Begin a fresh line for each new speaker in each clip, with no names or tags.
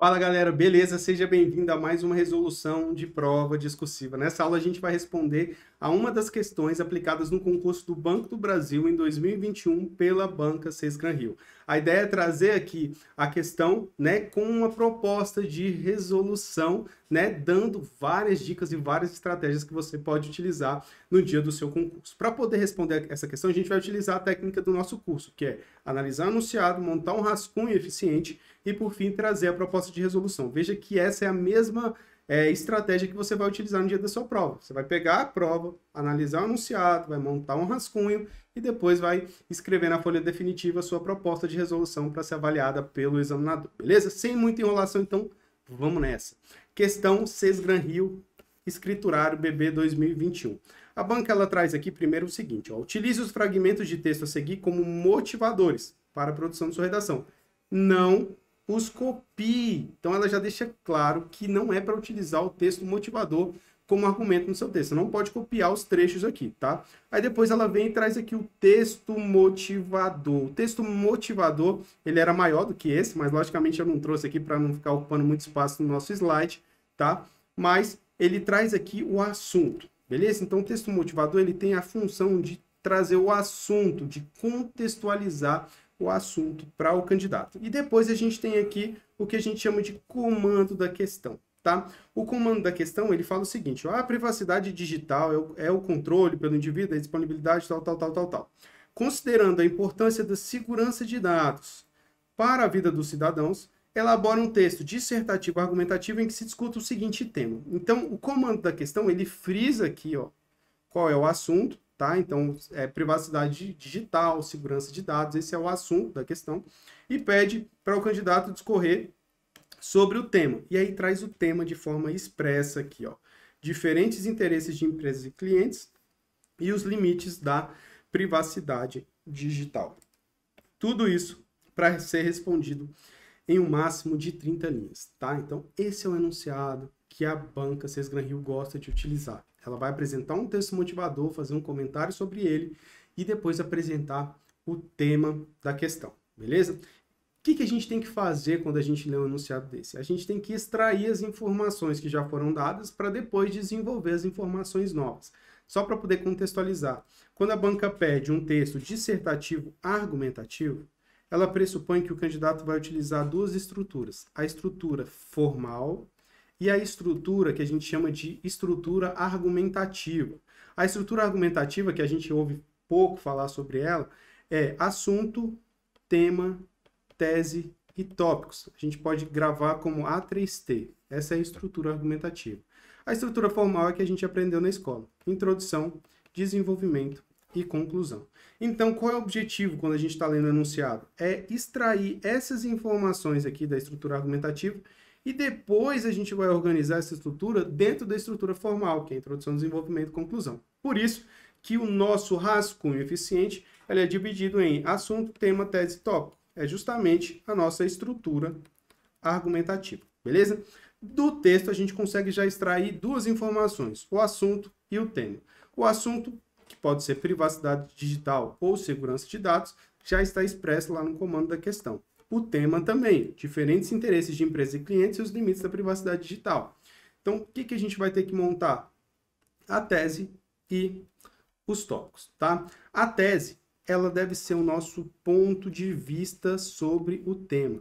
Fala galera, beleza? Seja bem-vindo a mais uma resolução de prova discursiva. Nessa aula a gente vai responder a uma das questões aplicadas no concurso do Banco do Brasil em 2021 pela banca Sesgran Rio. A ideia é trazer aqui a questão, né, com uma proposta de resolução, né, dando várias dicas e várias estratégias que você pode utilizar no dia do seu concurso. Para poder responder essa questão, a gente vai utilizar a técnica do nosso curso, que é analisar anunciado, montar um rascunho eficiente e, por fim, trazer a proposta de resolução. Veja que essa é a mesma é, estratégia que você vai utilizar no dia da sua prova. Você vai pegar a prova, analisar o anunciado vai montar um rascunho e depois vai escrever na folha definitiva a sua proposta de resolução para ser avaliada pelo examinador, beleza? Sem muita enrolação, então, vamos nessa. Questão 6 Gran Rio, escriturário BB 2021. A banca ela traz aqui primeiro o seguinte: ó, utilize os fragmentos de texto a seguir como motivadores para a produção de sua redação. Não os copie. Então ela já deixa claro que não é para utilizar o texto motivador como argumento no seu texto. Você não pode copiar os trechos aqui, tá? Aí depois ela vem e traz aqui o texto motivador. O texto motivador, ele era maior do que esse, mas logicamente eu não trouxe aqui para não ficar ocupando muito espaço no nosso slide, tá? Mas ele traz aqui o assunto, beleza? Então o texto motivador, ele tem a função de trazer o assunto, de contextualizar o assunto para o candidato. E depois a gente tem aqui o que a gente chama de comando da questão. Tá? O comando da questão ele fala o seguinte: ó, a privacidade digital é o, é o controle pelo indivíduo, a disponibilidade, tal, tal, tal, tal, tal. Considerando a importância da segurança de dados para a vida dos cidadãos, elabora um texto dissertativo argumentativo em que se discuta o seguinte tema. Então, o comando da questão ele frisa aqui ó, qual é o assunto, Tá? Então, é, privacidade digital, segurança de dados, esse é o assunto da questão, e pede para o candidato discorrer sobre o tema. E aí traz o tema de forma expressa aqui, ó. Diferentes interesses de empresas e clientes e os limites da privacidade digital. Tudo isso para ser respondido em um máximo de 30 linhas, tá? Então, esse é o enunciado que a banca Sesgran Rio gosta de utilizar. Ela vai apresentar um texto motivador, fazer um comentário sobre ele e depois apresentar o tema da questão, beleza? O que, que a gente tem que fazer quando a gente lê um enunciado desse? A gente tem que extrair as informações que já foram dadas para depois desenvolver as informações novas. Só para poder contextualizar, quando a banca pede um texto dissertativo argumentativo, ela pressupõe que o candidato vai utilizar duas estruturas: a estrutura formal e a estrutura que a gente chama de estrutura argumentativa. A estrutura argumentativa, que a gente ouve pouco falar sobre ela, é assunto, tema, tese e tópicos. A gente pode gravar como A3T. Essa é a estrutura argumentativa. A estrutura formal é que a gente aprendeu na escola: introdução, desenvolvimento e conclusão. Então, qual é o objetivo quando a gente está lendo o enunciado? É extrair essas informações aqui da estrutura argumentativa e depois a gente vai organizar essa estrutura dentro da estrutura formal, que é introdução, desenvolvimento e conclusão. Por isso que o nosso rascunho eficiente ele é dividido em assunto, tema, tese e tópico. É justamente a nossa estrutura argumentativa, beleza? Do texto a gente consegue já extrair duas informações, o assunto e o tema. O assunto, que pode ser privacidade digital ou segurança de dados, já está expresso lá no comando da questão o tema também, diferentes interesses de empresas e clientes e os limites da privacidade digital. Então, o que, que a gente vai ter que montar? A tese e os tópicos, tá? A tese, ela deve ser o nosso ponto de vista sobre o tema.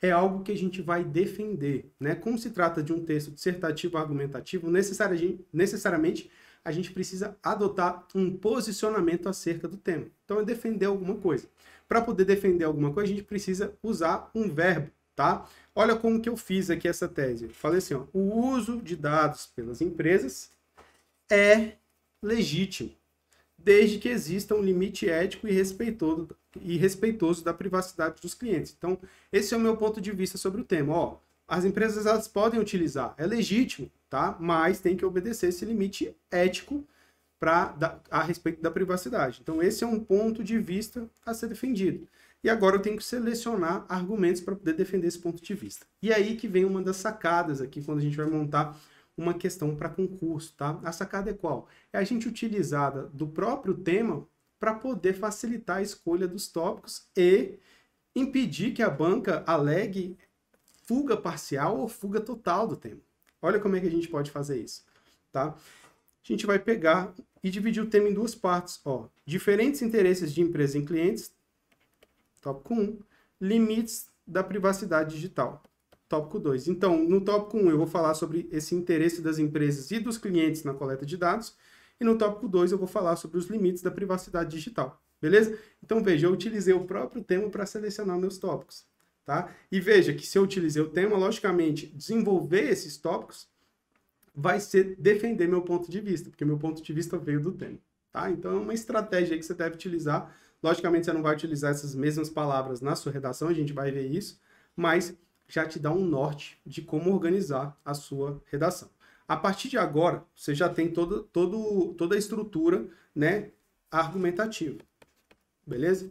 É algo que a gente vai defender, né? Como se trata de um texto dissertativo argumentativo, necessariamente a gente precisa adotar um posicionamento acerca do tema. Então, é defender alguma coisa para poder defender alguma coisa, a gente precisa usar um verbo, tá? Olha como que eu fiz aqui essa tese. Eu falei assim, ó, o uso de dados pelas empresas é legítimo, desde que exista um limite ético e respeitoso, e respeitoso da privacidade dos clientes. Então, esse é o meu ponto de vista sobre o tema, ó. As empresas elas podem utilizar, é legítimo, tá? Mas tem que obedecer esse limite ético pra, da, a respeito da privacidade. Então, esse é um ponto de vista a ser defendido. E agora eu tenho que selecionar argumentos para poder defender esse ponto de vista. E aí que vem uma das sacadas aqui quando a gente vai montar uma questão para concurso, tá? A sacada é qual? É a gente utilizar do próprio tema para poder facilitar a escolha dos tópicos e impedir que a banca alegue fuga parcial ou fuga total do tema. Olha como é que a gente pode fazer isso, tá? a gente vai pegar e dividir o tema em duas partes. Ó, diferentes interesses de empresas e clientes, tópico 1. Limites da privacidade digital, tópico 2. Então, no tópico 1 eu vou falar sobre esse interesse das empresas e dos clientes na coleta de dados. E no tópico 2 eu vou falar sobre os limites da privacidade digital. Beleza? Então veja, eu utilizei o próprio tema para selecionar meus tópicos. Tá? E veja que se eu utilizei o tema, logicamente, desenvolver esses tópicos vai ser defender meu ponto de vista, porque meu ponto de vista veio do tema, tá? Então é uma estratégia que você deve utilizar. Logicamente você não vai utilizar essas mesmas palavras na sua redação, a gente vai ver isso, mas já te dá um norte de como organizar a sua redação. A partir de agora, você já tem toda, todo, toda a estrutura né, argumentativa. Beleza?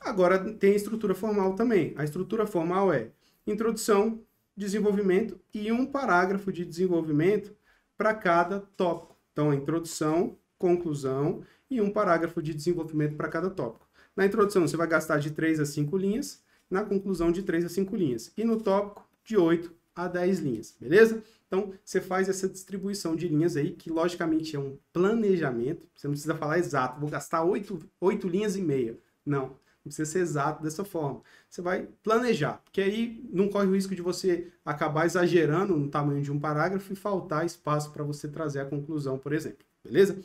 Agora tem a estrutura formal também. A estrutura formal é introdução, desenvolvimento e um parágrafo de desenvolvimento para cada tópico. Então, a introdução, conclusão e um parágrafo de desenvolvimento para cada tópico. Na introdução, você vai gastar de 3 a 5 linhas, na conclusão, de 3 a 5 linhas, e no tópico, de 8 a 10 linhas, beleza? Então, você faz essa distribuição de linhas aí, que logicamente é um planejamento, você não precisa falar exato, vou gastar 8, 8 linhas e meia. Não, não precisa ser exato dessa forma. Você vai planejar, porque aí não corre o risco de você acabar exagerando no tamanho de um parágrafo e faltar espaço para você trazer a conclusão, por exemplo. Beleza?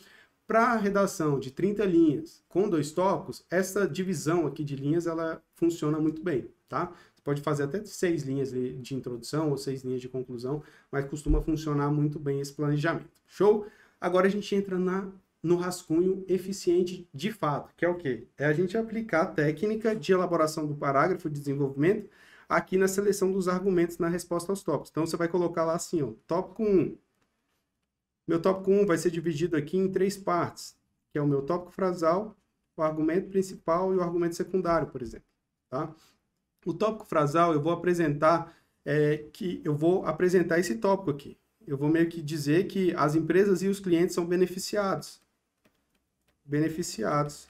Para a redação de 30 linhas com dois tópicos, essa divisão aqui de linhas ela funciona muito bem, tá? Você pode fazer até seis linhas de introdução ou seis linhas de conclusão, mas costuma funcionar muito bem esse planejamento. Show? Agora a gente entra na no rascunho eficiente de fato, que é o quê? É a gente aplicar a técnica de elaboração do parágrafo de desenvolvimento aqui na seleção dos argumentos na resposta aos tópicos. Então, você vai colocar lá assim, ó, tópico 1. Meu tópico 1 vai ser dividido aqui em três partes, que é o meu tópico frasal, o argumento principal e o argumento secundário, por exemplo. Tá? O tópico frasal, eu vou apresentar é, que eu vou apresentar esse tópico aqui. Eu vou meio que dizer que as empresas e os clientes são beneficiados beneficiados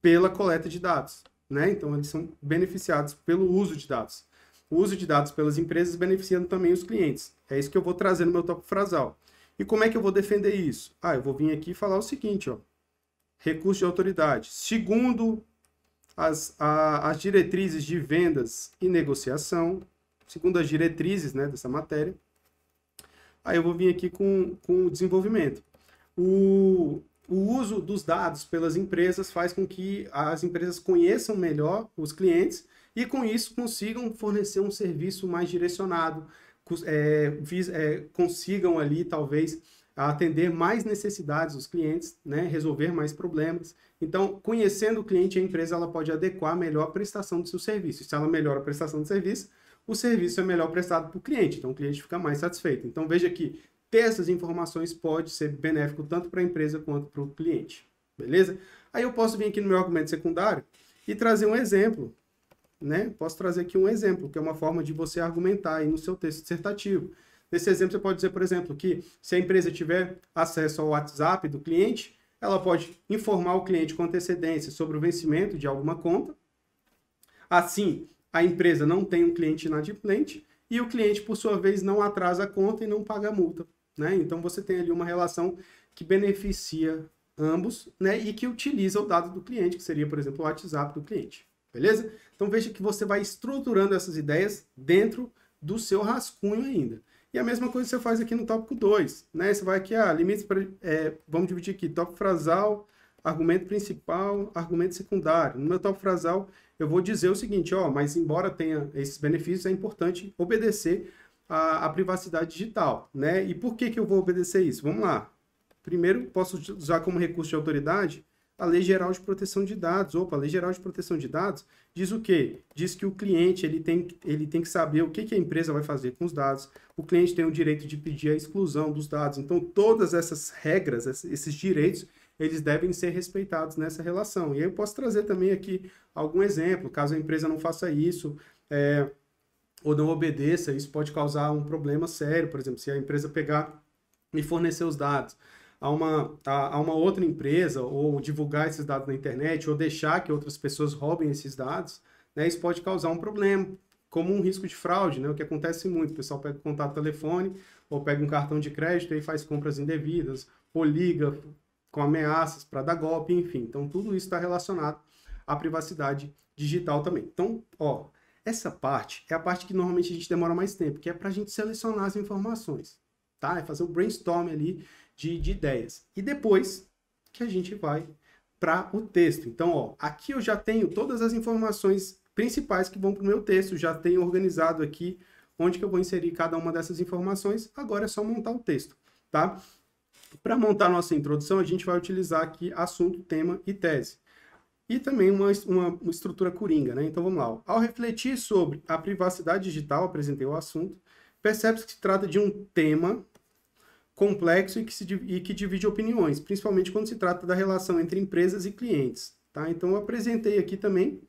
pela coleta de dados, né? Então eles são beneficiados pelo uso de dados. O uso de dados pelas empresas beneficiando também os clientes. É isso que eu vou trazer no meu topo frasal. E como é que eu vou defender isso? Ah, eu vou vir aqui falar o seguinte, ó. Recurso de autoridade. Segundo as, a, as diretrizes de vendas e negociação, segundo as diretrizes né, dessa matéria, aí eu vou vir aqui com, com o desenvolvimento. O, o uso dos dados pelas empresas faz com que as empresas conheçam melhor os clientes e, com isso, consigam fornecer um serviço mais direcionado, é, é, consigam ali, talvez, atender mais necessidades dos clientes, né? resolver mais problemas. Então, conhecendo o cliente, a empresa ela pode adequar melhor a prestação do seu serviço. Se ela melhora a prestação do serviço, o serviço é melhor prestado para o cliente, então o cliente fica mais satisfeito. Então veja que ter essas informações pode ser benéfico tanto para a empresa quanto para o cliente. Beleza? Aí eu posso vir aqui no meu argumento secundário e trazer um exemplo. Né? Posso trazer aqui um exemplo, que é uma forma de você argumentar aí no seu texto dissertativo. Nesse exemplo, você pode dizer, por exemplo, que se a empresa tiver acesso ao WhatsApp do cliente, ela pode informar o cliente com antecedência sobre o vencimento de alguma conta. Assim, a empresa não tem um cliente inadimplente e o cliente, por sua vez, não atrasa a conta e não paga a multa. Né? Então você tem ali uma relação que beneficia ambos né? e que utiliza o dado do cliente, que seria, por exemplo, o WhatsApp do cliente. Beleza? Então veja que você vai estruturando essas ideias dentro do seu rascunho ainda. E a mesma coisa você faz aqui no tópico 2. Né? Você vai aqui, ah, limites, para... é, vamos dividir aqui, tópico frasal, argumento principal, argumento secundário. No meu tópico frasal, eu vou dizer o seguinte, ó, mas embora tenha esses benefícios, é importante obedecer a, a, privacidade digital, né? E por que, que eu vou obedecer isso? Vamos lá. Primeiro, posso usar como recurso de autoridade a Lei Geral de Proteção de Dados. Opa, a Lei Geral de Proteção de Dados diz o quê? Diz que o cliente ele tem, ele tem que saber o que, que a empresa vai fazer com os dados. O cliente tem o direito de pedir a exclusão dos dados. Então, todas essas regras, esses direitos, eles devem ser respeitados nessa relação. E aí eu posso trazer também aqui algum exemplo, caso a empresa não faça isso. É, ou não obedeça, isso pode causar um problema sério, por exemplo, se a empresa pegar e fornecer os dados a uma, a, a, uma outra empresa, ou divulgar esses dados na internet, ou deixar que outras pessoas roubem esses dados, né, isso pode causar um problema, como um risco de fraude, né, o que acontece muito. O pessoal pega o contato telefone, ou pega um cartão de crédito e faz compras indevidas, ou liga com ameaças para dar golpe, enfim. Então, tudo isso está relacionado à privacidade digital também. Então, ó, essa parte é a parte que normalmente a gente demora mais tempo, que é para a gente selecionar as informações, tá? É fazer o um brainstorm ali de, de ideias. E depois que a gente vai para o texto. Então, ó, aqui eu já tenho todas as informações principais que vão para o meu texto, já tenho organizado aqui onde que eu vou inserir cada uma dessas informações. Agora é só montar o texto, tá? Para montar nossa introdução, a gente vai utilizar aqui assunto, tema e tese e também uma, uma, estrutura coringa, né? Então vamos lá. Ao refletir sobre a privacidade digital, apresentei o assunto, percebe-se que se trata de um tema complexo e que, se, e que divide opiniões, principalmente quando se trata da relação entre empresas e clientes, tá? Então eu apresentei aqui também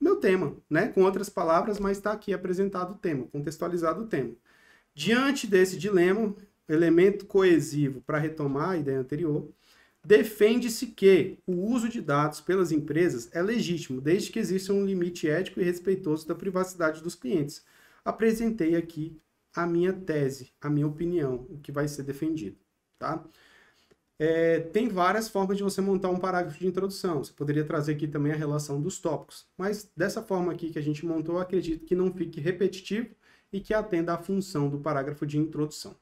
meu tema, né? Com outras palavras, mas está aqui apresentado o tema, contextualizado o tema. Diante desse dilema, elemento coesivo para retomar a ideia anterior, defende-se que o uso de dados pelas empresas é legítimo, desde que exista um limite ético e respeitoso da privacidade dos clientes. Apresentei aqui a minha tese, a minha opinião, o que vai ser defendido, tá? É, tem várias formas de você montar um parágrafo de introdução. Você poderia trazer aqui também a relação dos tópicos. Mas dessa forma aqui que a gente montou, acredito que não fique repetitivo e que atenda à função do parágrafo de introdução.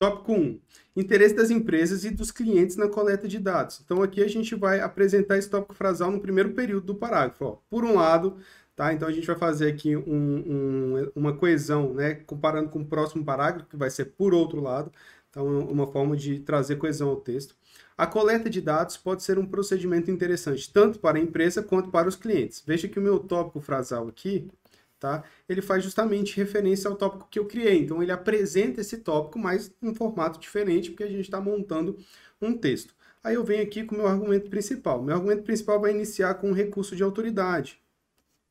Tópico 1. Interesse das empresas e dos clientes na coleta de dados. Então, aqui a gente vai apresentar esse tópico frasal no primeiro período do parágrafo. Ó, por um lado, tá? Então, a gente vai fazer aqui um, um, uma coesão, né? Comparando com o próximo parágrafo, que vai ser por outro lado. Então, uma forma de trazer coesão ao texto. A coleta de dados pode ser um procedimento interessante, tanto para a empresa quanto para os clientes. Veja que o meu tópico frasal aqui, tá? Ele faz justamente referência ao tópico que eu criei. Então, ele apresenta esse tópico, mas em um formato diferente, porque a gente está montando um texto. Aí eu venho aqui com o meu argumento principal. Meu argumento principal vai iniciar com um recurso de autoridade.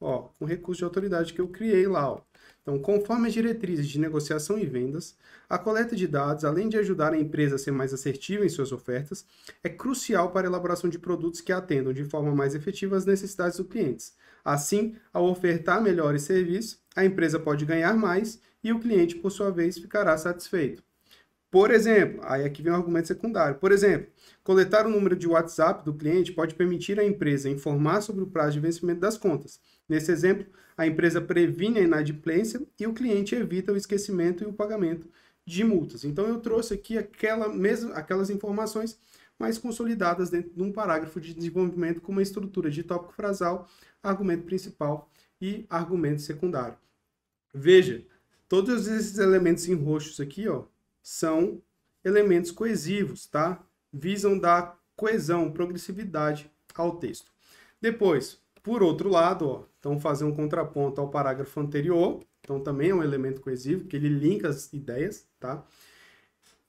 Ó, um recurso de autoridade que eu criei lá, ó. Então, conforme as diretrizes de negociação e vendas, a coleta de dados, além de ajudar a empresa a ser mais assertiva em suas ofertas, é crucial para a elaboração de produtos que atendam de forma mais efetiva às necessidades dos clientes. Assim, ao ofertar melhores serviços, a empresa pode ganhar mais e o cliente, por sua vez, ficará satisfeito. Por exemplo, aí aqui vem um argumento secundário. Por exemplo, coletar o número de WhatsApp do cliente pode permitir à empresa informar sobre o prazo de vencimento das contas, Nesse exemplo, a empresa previne a inadimplência e o cliente evita o esquecimento e o pagamento de multas. Então eu trouxe aqui aquela mesmo aquelas informações mais consolidadas dentro de um parágrafo de desenvolvimento com uma estrutura de tópico frasal, argumento principal e argumento secundário. Veja, todos esses elementos em roxos aqui, ó, são elementos coesivos, tá? Visam dar coesão, progressividade ao texto. Depois, por outro lado, ó, então fazer um contraponto ao parágrafo anterior, então também é um elemento coesivo, que ele linka as ideias, tá?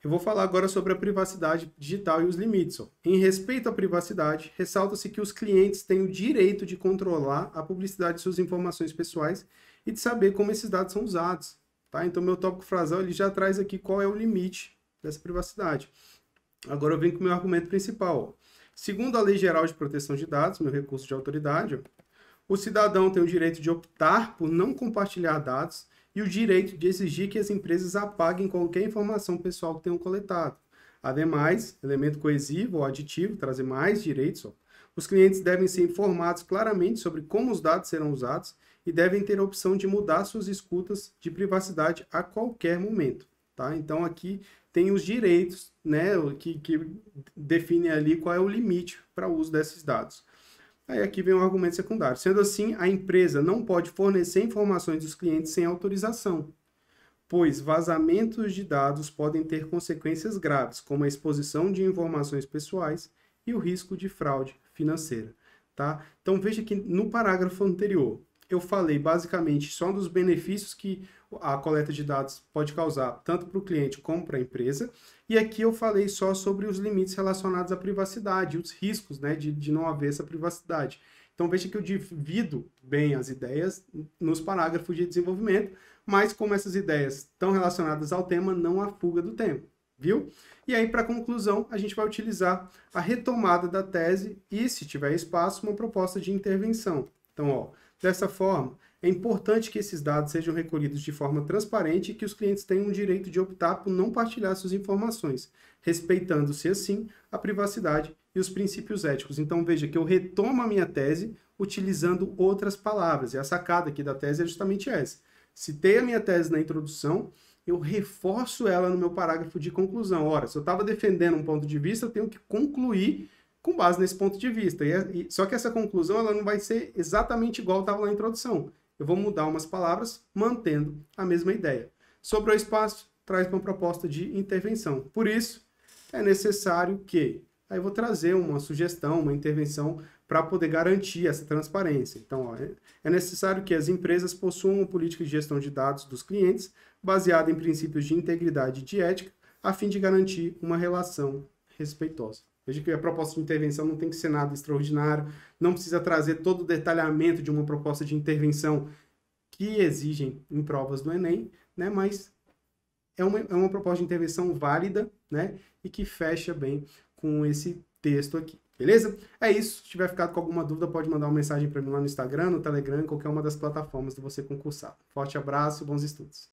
Eu vou falar agora sobre a privacidade digital e os limites. Ó. Em respeito à privacidade, ressalta-se que os clientes têm o direito de controlar a publicidade de suas informações pessoais e de saber como esses dados são usados. Tá? Então, meu tópico frasal ele já traz aqui qual é o limite dessa privacidade. Agora eu venho com o meu argumento principal. Ó. Segundo a Lei Geral de Proteção de Dados, meu recurso de autoridade, o cidadão tem o direito de optar por não compartilhar dados e o direito de exigir que as empresas apaguem qualquer informação pessoal que tenham coletado. Ademais, elemento coesivo ou aditivo, trazer mais direitos. Ó. Os clientes devem ser informados claramente sobre como os dados serão usados e devem ter a opção de mudar suas escutas de privacidade a qualquer momento. Tá? Então aqui tem os direitos, né, que, que definem ali qual é o limite para o uso desses dados. Aí aqui vem o um argumento secundário. Sendo assim, a empresa não pode fornecer informações dos clientes sem autorização, pois vazamentos de dados podem ter consequências graves, como a exposição de informações pessoais e o risco de fraude financeira. Tá? Então veja que no parágrafo anterior eu falei basicamente só dos benefícios que a coleta de dados pode causar tanto para o cliente como para a empresa. E aqui eu falei só sobre os limites relacionados à privacidade, os riscos né, de, de não haver essa privacidade. Então veja que eu divido bem as ideias nos parágrafos de desenvolvimento, mas como essas ideias estão relacionadas ao tema, não há fuga do tempo, viu? E aí, para conclusão, a gente vai utilizar a retomada da tese e, se tiver espaço, uma proposta de intervenção. Então, ó, dessa forma, é importante que esses dados sejam recolhidos de forma transparente e que os clientes tenham o direito de optar por não partilhar suas informações, respeitando-se assim a privacidade e os princípios éticos. Então veja que eu retomo a minha tese utilizando outras palavras. E a sacada aqui da tese é justamente essa. Citei a minha tese na introdução, eu reforço ela no meu parágrafo de conclusão. Ora, se eu estava defendendo um ponto de vista, eu tenho que concluir com base nesse ponto de vista. E, é, e, só que essa conclusão ela não vai ser exatamente igual estava na introdução. Eu vou mudar umas palavras, mantendo a mesma ideia. Sobrou espaço, traz uma proposta de intervenção. Por isso, é necessário que. Aí eu vou trazer uma sugestão, uma intervenção para poder garantir essa transparência. Então, ó, é necessário que as empresas possuam uma política de gestão de dados dos clientes baseada em princípios de integridade e de ética, a fim de garantir uma relação respeitosa. Veja que a proposta de intervenção não tem que ser nada extraordinário, não precisa trazer todo o detalhamento de uma proposta de intervenção que exigem em provas do Enem, né? mas é uma, é uma proposta de intervenção válida né? e que fecha bem com esse texto aqui. Beleza? É isso. Se tiver ficado com alguma dúvida, pode mandar uma mensagem para mim lá no Instagram, no Telegram, qualquer uma das plataformas do Você Concursar. Forte abraço, bons estudos.